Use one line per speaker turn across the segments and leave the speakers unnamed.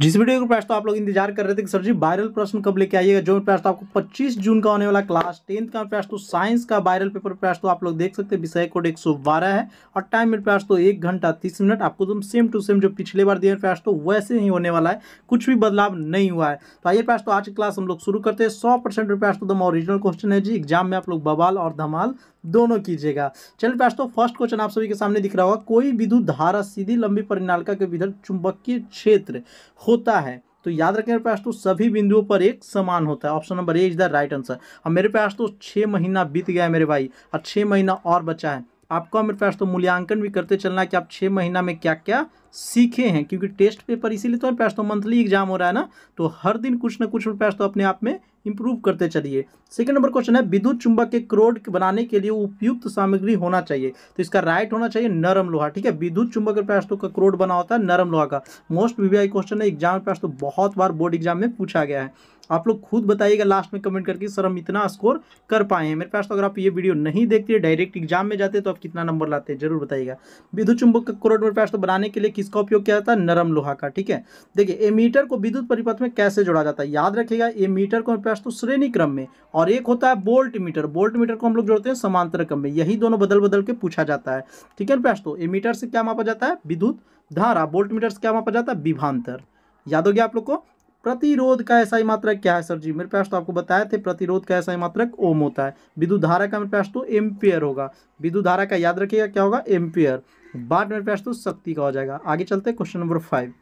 जिस वीडियो का प्रश्न तो आप लोग इंतजार कर रहे थे कि सर जी वायरल प्रश्न कब लेके आइएगा जो प्रश्न तो आपको 25 जून का होने वाला क्लास टेंथ का प्रश्न तो साइंस का वायरल पेपर प्रश्न तो आप लोग देख सकते हैं विषय कोड 112 है और टाइम में प्रश्न तो एक घंटा तीस मिनट आपको तुम सेम टू सेम जो पिछले बार दिए प्रश्न तो वैसे ही होने वाला है कुछ भी बदलाव नहीं हुआ है तो आइए प्रश्न तो आज की क्लास हम लोग शुरू करते हैं सौ परसेंट प्रश्न तो एकदम ओरिजिनल क्वेश्चन है जी एग्जाम में आप लोग बवाल और धमाल दोनों कीजिएगा चलिए तो फर्स्ट क्वेश्चन आप सभी के सामने दिख रहा होगा कोई विद्युत धारा सीधी लंबी परिणालिका के भीतर चुंबकीय क्षेत्र होता है तो याद रखें प्यास तो सभी बिंदुओं पर एक समान होता है option number A is the right answer अब मेरे पास तो छः महीना बीत गया है मेरे भाई और छः महीना और बचा है आपका मेरे पास तो मूल्यांकन भी करते चलना है कि आप छः महीना में क्या क्या सीखे हैं क्योंकि टेस्ट पेपर इसीलिए तो मेरे पास तो मंथली एग्जाम हो रहा है ना तो हर दिन कुछ ना कुछ मेरे पास तो अपने आप में इंप्रूव करते चलिए सेकंड नंबर क्वेश्चन है विद्युत चुंबक के क्रोड बनाने के लिए उपयुक्त सामग्री होना चाहिए तो इसका राइट होना चाहिए नरम लोहा ठीक है विद्युत चुंबक के प्रयास तो का क्रोड बना होता है नरम लोहा का मोस्ट वीवीआई क्वेश्चन है एग्जाम प्रयास तो बहुत बार बोर्ड एग्जाम में पूछा गया है आप लोग खुद बताइएगा लास्ट में कमेंट करके सर हम इतना स्कोर कर पाए हैं मेरे पास तो अगर आप ये वीडियो नहीं देखते हैं डायरेक्ट एग्जाम में जाते हैं तो आप कितना नंबर लाते हैं जरूर बताइएगा विद्युत चुंबक का क्रोड मेरे पास तो बनाने के लिए किसका उपयोग किया जाता है नरम लोहा का ठीक है देखिए एमीटर को विद्युत परिपथ में कैसे जोड़ा जाता है याद रखिएगा एमीटर को मेरे वास्तु तो श्रेणी क्रम में और एक होता है बोल्ट मीटर बोल्ट मीटर को हम लोग जोड़ते हैं समांतर क्रम में यही दोनों बदल बदल के पूछा जाता है ठीक है प्यास्तों ए मीटर से क्या मापा जाता है विद्युत धारा बोल्ट मीटर से क्या मापा जाता है विभांतर याद हो गया आप लोग को प्रतिरोध का ऐसा ही मात्रक क्या है सर जी मेरे पास तो आपको बताए थे प्रतिरोध का ऐसा ही मात्रक ओम होता है विद्युत धारा का मेरे पास तो एम्पियर होगा विद्युत धारा का याद रखिएगा क्या होगा एम्पियर बाद मेरे पास तो शक्ति का हो जाएगा आगे चलते हैं क्वेश्चन नंबर फाइव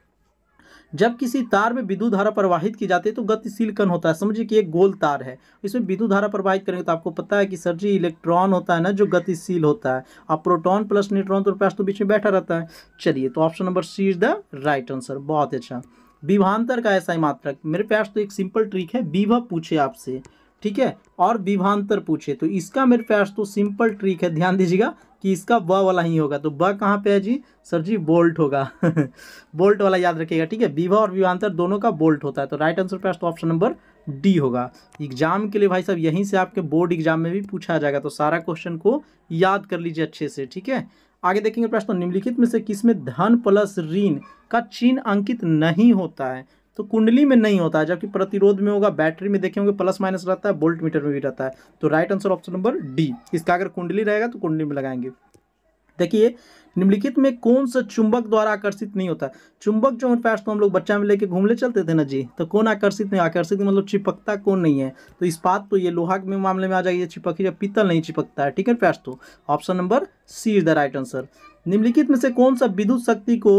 जब किसी तार में विद्युत धारा प्रवाहित की जाती है तो गतिशील कण होता है समझिए कि एक गोल तार है इसमें विद्युत धारा प्रवाहित करेंगे तो आपको पता है कि सर जी इलेक्ट्रॉन होता है ना जो गतिशील होता है अब प्रोटॉन प्लस न्यूट्रॉन तो प्लस तो बीच में बैठा रहता है चलिए तो option number C is the right answer बहुत अच्छा विभांतर का ऐसा ही मात्रक मेरे पास तो एक सिंपल ट्रिक है विभव पूछे आपसे ठीक है और विभांतर पूछे तो इसका मेरे पास तो सिंपल ट्रिक है ध्यान दीजिएगा कि इसका ब वाला ही होगा तो ब कहाँ पे है जी सर जी बोल्ट होगा बोल्ट वाला याद रखिएगा ठीक है विवाह और विवाहांतर दोनों का बोल्ट होता है तो राइट आंसर पे ऑप्शन नंबर डी होगा एग्जाम के लिए भाई साहब यहीं से आपके बोर्ड एग्जाम में भी पूछा जाएगा तो सारा क्वेश्चन को याद कर लीजिए अच्छे से ठीक है आगे देखेंगे प्रश्न निम्नलिखित में से किसमें धन प्लस ऋण का चिन्ह अंकित नहीं होता है तो कुंडली में नहीं होता है जबकि प्रतिरोध में होगा बैटरी में देखेंगे प्लस माइनस रहता है बोल्ट मीटर में भी रहता है तो right answer option number D इसका अगर कुंडली रहेगा तो कुंडली में लगाएंगे देखिए निम्नलिखित में कौन सा चुंबक द्वारा आकर्षित नहीं होता चुंबक जो हमारे पास तो हम लोग बच्चा में लेके घूमने चलते थे ना जी तो कौन आकर्षित नहीं आकर्षित मतलब चिपकता कौन नहीं है तो इस बात तो ये लोहा के मामले में आ जाइए चिपकी जब पीतल नहीं चिपकता है ठीक है पैस तो option number C is the right answer निम्नलिखित में से कौन सा विद्युत शक्ति को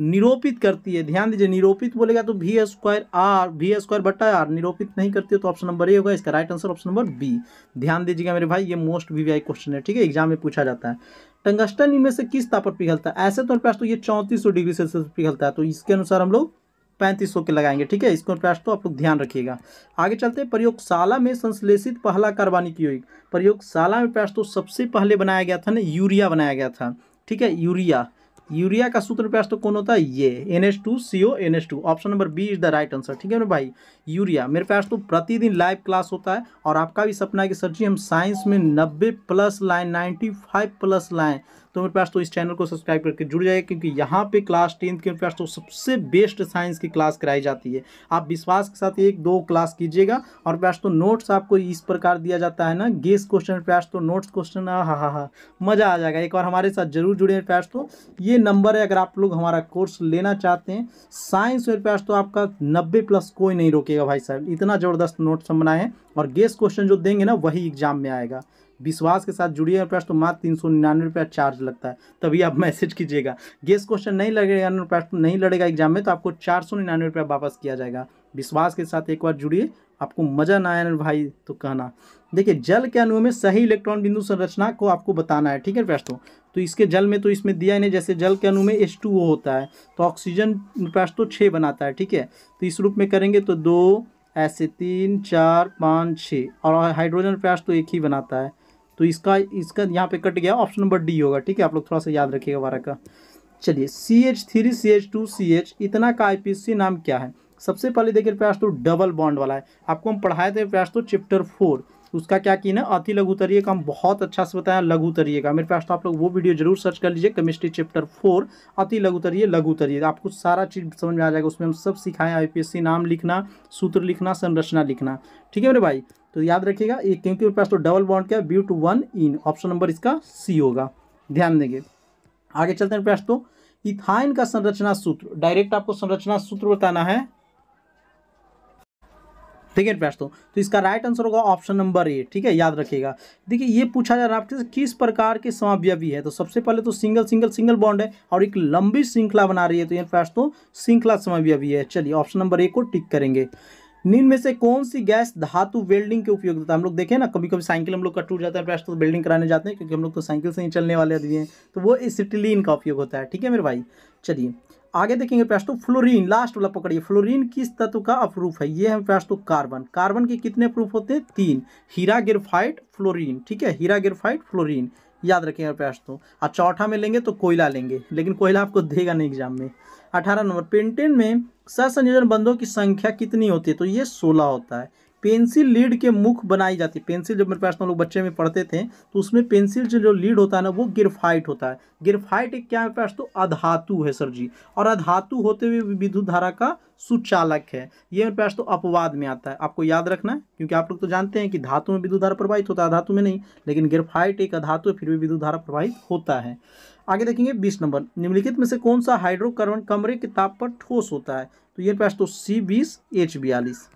निरोपित करती है ध्यान दीजिए निरूपित बोलेगा तो वी स्क्वायर आर भी स्क्वायर बट्टा आर निरूपित नहीं करती है तो ऑप्शन नंबर ए होगा इसका right answer option number B ध्यान दीजिएगा मेरे भाई ये मोस्ट वीवीआई क्वेश्चन है ठीक है एग्जाम में पूछा जाता है टंगस्टन इनमें से किस तापर पर पिघलता है ऐसे तौर पर तो ये चौंतीस डिग्री सेल्सियस पिघलता है तो इसके अनुसार हम लोग पैंतीस सौ के लगाएंगे ठीक है इसको प्रयास तो आप लोग ध्यान रखिएगा आगे चलते हैं प्रयोगशाला में संश्लेषित पहला कार्बनिक यौगिक प्रयोगशाला में प्रयास तो सबसे पहले बनाया गया था ना यूरिया बनाया गया था ठीक है यूरिया यूरिया का सूत्र प्यास तो कौन होता है ये N S two C O N S two option number B is the right answer ठीक है ना भाई यूरिया मेरे प्यास तो प्रतिदिन लाइव क्लास होता है और आपका भी सपना है कि सर जी हम साइंस में नब्बे plus line ninety five plus line तो मेरे पास तो इस चैनल को सब्सक्राइब करके जुड़ जाए क्योंकि यहाँ पे क्लास टेंथ के मेरे पास तो सबसे बेस्ट साइंस की क्लास कराई जाती है आप विश्वास के साथ एक दो क्लास कीजिएगा और पास तो नोट्स आपको इस प्रकार दिया जाता है ना गेस क्वेश्चन पास तो नोट्स क्वेश्चन हाँ हाँ हाँ मज़ा आ जाएगा एक बार हमारे साथ जरूर जुड़े पास तो ये नंबर है अगर आप लोग हमारा कोर्स लेना चाहते हैं साइंस और पास तो आपका नब्बे प्लस कोई नहीं रोकेगा भाई साहब इतना ज़बरदस्त नोट्स हम बनाए हैं और गेस क्वेश्चन जो देंगे ना वही एग्जाम में आएगा विश्वास के साथ जुड़िए अनुप्रास तो मात्र तीन सौ निन्यानवे रुपया चार्ज लगता है तभी आप मैसेज कीजिएगा गेस क्वेश्चन नहीं लगेगा प्रयास नहीं लड़ेगा एग्जाम में तो आपको चार सौ निन्यानवे रुपया वापस किया जाएगा विश्वास के साथ एक बार जुड़िए आपको मज़ा ना आया भाई तो कहना देखिए जल के अणुओं में सही इलेक्ट्रॉन बिंदु संरचना को आपको बताना है ठीक है प्रश्न तो इसके जल में तो इसमें दिया नहीं जैसे जल के अनु में एच टू होता है तो ऑक्सीजन तो छः बनाता है ठीक है तो इस रूप में करेंगे तो दो ऐसे तीन चार पाँच छः और हाइड्रोजन प्रयास तो एक ही बनाता है तो इसका इसका यहाँ पे कट गया ऑप्शन नंबर डी होगा ठीक है आप लोग थोड़ा सा याद रखिएगा बारह का चलिए C H three C H two C H इतना का आई पी सी नाम क्या है सबसे पहले देखिए प्रयास तो डबल बॉन्ड वाला है आपको हम पढ़ाए थे प्रयास तो चैप्टर फोर उसका क्या की ना अति लघु तरीय का हम बहुत अच्छा से बताया लघुतरीय का मेरे पास तो आप लोग वो वीडियो जरूर सर्च कर लीजिए केमिस्ट्री चैप्टर फोर अति लघु लघुतरीय आपको सारा चीज़ समझ में आ जाएगा उसमें हम सब सिखाएं आईपीएससी नाम लिखना सूत्र लिखना संरचना लिखना ठीक है मेरे भाई तो याद रखिएगा ये क्योंकि उनके पास तो डबल बॉन्ड क्या है but one ene option number इसका सी होगा ध्यान देंगे आगे चलते हैं प्रश्न तो इथाइन का संरचना सूत्र डायरेक्ट आपको संरचना सूत्र बताना है ठीक है प्रश्न तो।, तो इसका राइट आंसर होगा ऑप्शन नंबर ए ठीक है याद रखिएगा देखिए ये पूछा जा रहा है आपसे किस प्रकार के समावयवी है तो सबसे पहले तो सिंगल सिंगल सिंगल बॉन्ड है और एक लंबी श्रृंखला बना रही है तो ये प्रश्न तो श्रृंखला समावयवी है चलिए ऑप्शन नंबर ए को टिक करेंगे निम्न में से कौन सी गैस धातु वेल्डिंग के उपयोग हम लोग देखें ना कभी कभी साइकिल हम लोग का टूट जाता है प्रेस तो वेल्डिंग कराने जाते हैं क्योंकि हम लोग तो साइकिल से ही चलने वाले आदमी हैं तो वो एसिटिलीन का उपयोग होता है ठीक है मेरे भाई चलिए आगे देखेंगे प्यास्टो तो फ्लोरीन लास्ट वाला पकड़िए फ्लोरीन किस तत्व का अप्रूफ है ये है प्रेस्टो तो कार्बन कार्बन के कितने प्रूफ होते हैं तीन हीरा गिरफाइट फ्लोरीन ठीक है हीरा गिरफाइट फ्लोरीन याद रखेंगे प्रेस्टो तो। और चौथा में लेंगे तो कोयला लेंगे लेकिन कोयला आपको देगा नहीं एग्जाम में अठारह नंबर पेंटेन में सहसंयोजन बंधों की संख्या कितनी होती है तो ये सोलह होता है पेंसिल लीड के मुख बनाई जाती है पेंसिल जब मेरे पास हम लोग बच्चे में पढ़ते थे तो उसमें पेंसिल से जो लीड होता है ना वो गिरफाइट होता है गिरफाइट एक क्या है पास तो अधातु है सर जी और अधातु होते हुए विद्युत धारा का सुचालक है ये मेरे पास तो अपवाद में आता है आपको याद रखना है क्योंकि आप लोग तो जानते हैं कि धातु में विद्युत धारा प्रवाहित होता है अधातु में नहीं लेकिन गिरफाइट एक अधातु फिर भी विद्युत धारा प्रवाहित होता है आगे देखेंगे बीस नंबर निम्नलिखित में से कौन सा हाइड्रोकार्बन कमरे के ताप पर ठोस होता है तो ये पास तो सी बीस एच बयालीस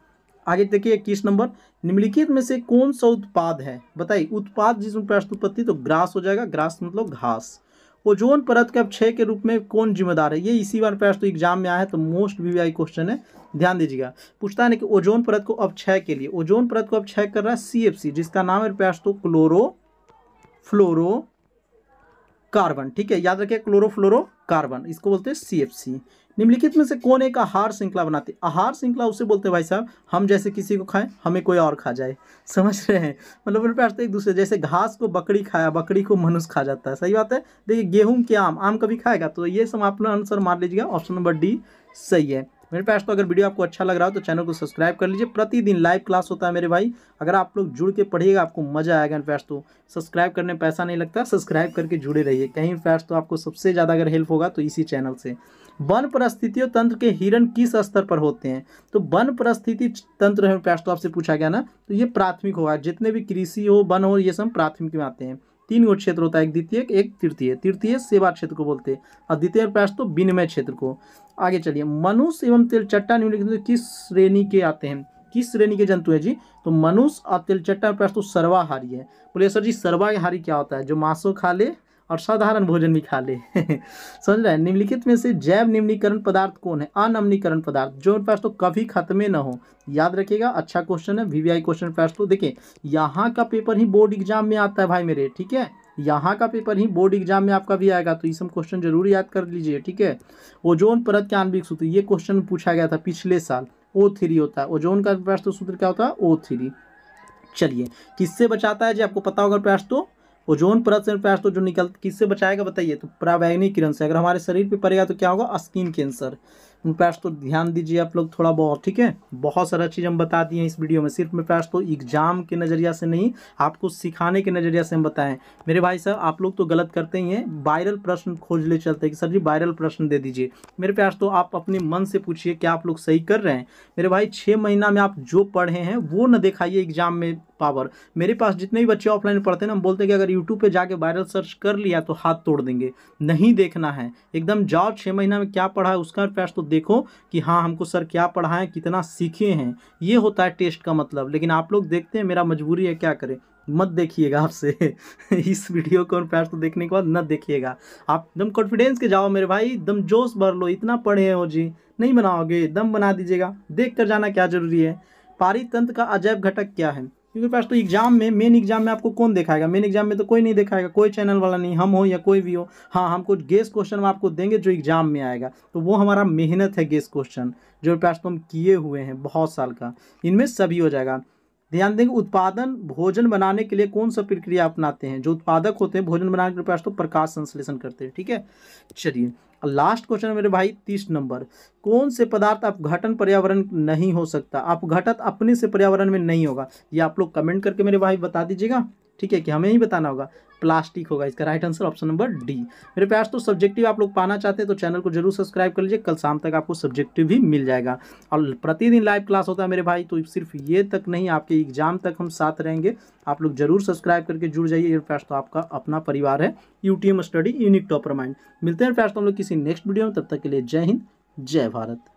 आगे देखिए इक्कीस नंबर निम्नलिखित में से कौन सा उत्पाद है बताइए उत्पाद जिसमें प्रस्तुपत्ति तो ग्रास हो जाएगा ग्रास मतलब घास ओजोन परत के अब अपक्षय के रूप में कौन जिम्मेदार है ये इसी बार प्रश्न तो एग्जाम में आया है तो मोस्ट वीवीआई क्वेश्चन है ध्यान दीजिएगा पूछता है ना कि ओजोन परत को अब अपक्षय के लिए ओजोन परत को अब अपक्षय कर रहा है सीएफसी जिसका नाम है प्रश्न तो क्लोरो फ्लोरो कार्बन ठीक है याद रखिए क्लोरो फ्लोरो कार्बन इसको बोलते हैं सी निम्नलिखित में से कौन एक आहार श्रृंखला बनाती आहार श्रृंखला उसे बोलते हैं भाई साहब हम जैसे किसी को खाएं हमें कोई और खा जाए समझ रहे हैं मतलब उन पर एक दूसरे जैसे घास को बकरी खाया बकरी को मनुष्य खा जाता है सही बात है देखिए गेहूं के आम आम कभी खाएगा तो ये सब आप लोग आंसर मार लीजिएगा ऑप्शन नंबर डी सही है मेरे पास तो अगर वीडियो आपको अच्छा लग रहा हो तो चैनल को सब्सक्राइब कर लीजिए प्रतिदिन लाइव क्लास होता है मेरे भाई अगर आप लोग जुड़ के पढ़िएगा आपको मजा आएगा इन फैस तो सब्सक्राइब करने पैसा नहीं लगता सब्सक्राइब करके जुड़े रहिए कहीं फैस तो आपको सबसे ज़्यादा अगर हेल्प होगा तो इसी चैनल से वन परिस्थितियों तंत्र के हिरण किस स्तर पर होते हैं तो वन परिस्थिति तंत्र है पेस्ट तो आपसे पूछा गया ना तो ये प्राथमिक होगा जितने भी कृषि हो वन हो ये सब प्राथमिक में आते हैं तीन गो क्षेत्र होता है एक द्वितीय एक तृतीय तृतीय सेवा क्षेत्र को बोलते हैं और द्वितीय प्रयास तो विनिमय क्षेत्र को आगे चलिए मनुष्य एवं तेलचट्टा निम्नलिखित किस श्रेणी के आते हैं किस श्रेणी के जंतु है जी तो मनुष्य और तेलचट्टा प्रयास तो सर्वाहारी है बोले सर जी सर्वाहारी क्या होता है जो मांसो खा ले और साधारण भोजन भी खा ले समझ रहे हैं निम्नलिखित में से जैव निम्नीकरण पदार्थ कौन है अनमनीकरण पदार्थ जो पास तो कभी खत्मे ना हो याद रखिएगा अच्छा क्वेश्चन है वीवीआई क्वेश्चन पास तो देखिए यहाँ का पेपर ही बोर्ड एग्जाम में आता है भाई मेरे ठीक है यहाँ का पेपर ही बोर्ड एग्जाम में आपका भी आएगा तो ये सब क्वेश्चन जरूर याद कर लीजिए ठीक है ओजोन परत के आणविक सूत्र ये क्वेश्चन पूछा गया था पिछले साल ओ थ्री होता है ओजोन का प्रयास तो सूत्र क्या होता है ओ थ्री चलिए किससे बचाता है जी आपको पता होगा प्रयास तो ओजोन परत से तो जो निकल किससे बचाएगा बताइए तो प्रावैग्निक किरण से अगर हमारे शरीर पे पड़ेगा तो क्या होगा स्किन कैंसर उन पर तो ध्यान दीजिए आप लोग थोड़ा बहुत ठीक है बहुत सारा चीज़ हम बता दिए हैं इस वीडियो में सिर्फ मेरे पैस तो एग्ज़ाम के नज़रिया से नहीं आपको सिखाने के नज़रिया से हम बताएं मेरे भाई साहब आप लोग तो गलत करते ही हैं वायरल प्रश्न खोज ले चलते हैं कि सर जी वायरल प्रश्न दे दीजिए मेरे प्यास तो आप अपने मन से पूछिए क्या आप लोग सही कर रहे हैं मेरे भाई छः महीना में आप जो पढ़े हैं वो ना दिखाइए एग्ज़ाम में पावर मेरे पास जितने भी बच्चे ऑफलाइन पढ़ते हैं ना हम बोलते हैं कि अगर यूट्यूब पे जाके वायरल सर्च कर लिया तो हाथ तोड़ देंगे नहीं देखना है एकदम जाओ छः महीना में क्या पढ़ा है उसका प्रयास तो देखो कि हाँ हमको सर क्या पढ़ाएं कितना सीखे हैं ये होता है टेस्ट का मतलब लेकिन आप लोग देखते हैं मेरा मजबूरी है क्या करें मत देखिएगा आपसे इस वीडियो को और प्यार को देखने के बाद न देखिएगा आप एकदम कॉन्फिडेंस के जाओ मेरे भाई एकदम जोश भर लो इतना पढ़े हो जी नहीं बनाओगे दम बना दीजिएगा देख कर जाना क्या जरूरी है पारितंत्र का अजैब घटक क्या है क्योंकि पास तो एग्जाम में मेन एग्जाम में आपको कौन दिखाएगा मेन एग्जाम में तो कोई नहीं दिखाएगा कोई चैनल वाला नहीं हम हो या कोई भी हो हाँ हमको गेस क्वेश्चन आपको देंगे जो एग्जाम में आएगा तो वो हमारा मेहनत है गेस क्वेश्चन जो पास तो हम किए हुए हैं बहुत साल का इनमें सभी हो जाएगा ध्यान देंगे उत्पादन भोजन बनाने के लिए कौन सा प्रक्रिया अपनाते हैं जो उत्पादक होते हैं भोजन बनाने के प्रयास तो प्रकाश संश्लेषण करते हैं ठीक है चलिए लास्ट क्वेश्चन मेरे भाई तीस नंबर कौन से पदार्थ अपघटन पर्यावरण नहीं हो सकता अपघटत अपने से पर्यावरण में नहीं होगा ये आप लोग कमेंट करके मेरे भाई बता दीजिएगा ठीक है कि हमें ही बताना होगा प्लास्टिक होगा इसका right answer option number D मेरे प्यार तो सब्जेक्टिव आप लोग पाना चाहते हैं तो चैनल को जरूर सब्सक्राइब कर लीजिए कल शाम तक आपको सब्जेक्टिव भी मिल जाएगा और प्रतिदिन लाइव क्लास होता है मेरे भाई तो सिर्फ ये तक नहीं आपके एग्जाम तक हम साथ रहेंगे आप लोग जरूर सब्सक्राइब करके जुड़ जाइए मेरे प्यार तो आपका अपना परिवार है UTM study unique topper mind मिलते हैं प्यार तो हम लोग किसी नेक्स्ट वीडियो में तब तक के लिए जय हिंद जय भारत